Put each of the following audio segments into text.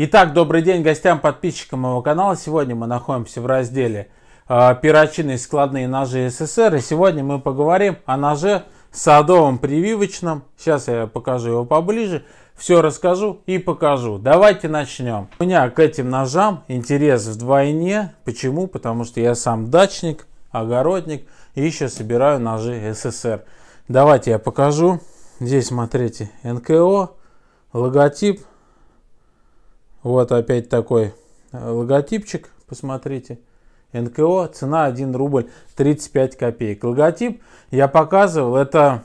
Итак, добрый день гостям, подписчикам моего канала. Сегодня мы находимся в разделе э, складные ножи СССР». И сегодня мы поговорим о ноже садовом прививочном. Сейчас я покажу его поближе. Все расскажу и покажу. Давайте начнем. У меня к этим ножам интерес вдвойне. Почему? Потому что я сам дачник, огородник и еще собираю ножи СССР. Давайте я покажу. Здесь, смотрите, НКО, логотип вот опять такой э, логотипчик, посмотрите. НКО, цена 1 рубль 35 копеек. Логотип я показывал, это,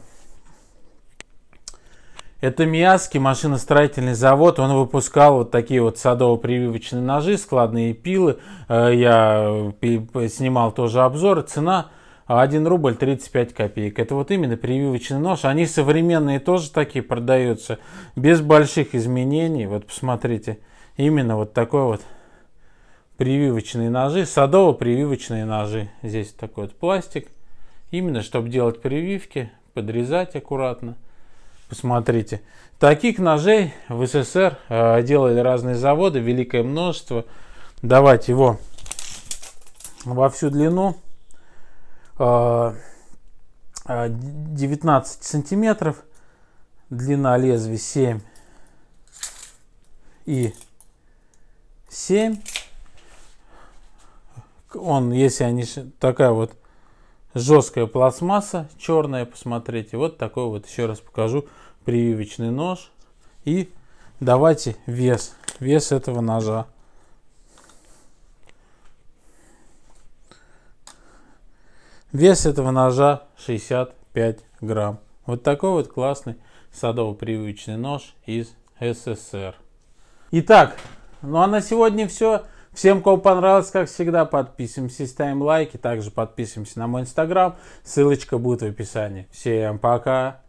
это Миаски машиностроительный завод. Он выпускал вот такие вот садово-прививочные ножи, складные пилы. Э, я э, снимал тоже обзор. Цена 1 рубль 35 копеек. Это вот именно прививочный нож. Они современные тоже такие продаются, без больших изменений. Вот посмотрите именно вот такой вот прививочные ножи, садово-прививочные ножи. Здесь такой вот пластик, именно чтобы делать прививки, подрезать аккуратно. Посмотрите, таких ножей в СССР э, делали разные заводы, великое множество. Давать его во всю длину. Э, 19 э, сантиметров, длина лезвия 7 и 7. Он, если они такая вот жесткая пластмасса, черная, посмотрите, вот такой вот, еще раз покажу, прививочный нож. И давайте вес, вес этого ножа. Вес этого ножа 65 грамм. Вот такой вот классный садово-прививочный нож из СССР. Итак, ну а на сегодня все. Всем, кому понравилось, как всегда, подписываемся, ставим лайки, также подписываемся на мой инстаграм. Ссылочка будет в описании. Всем пока!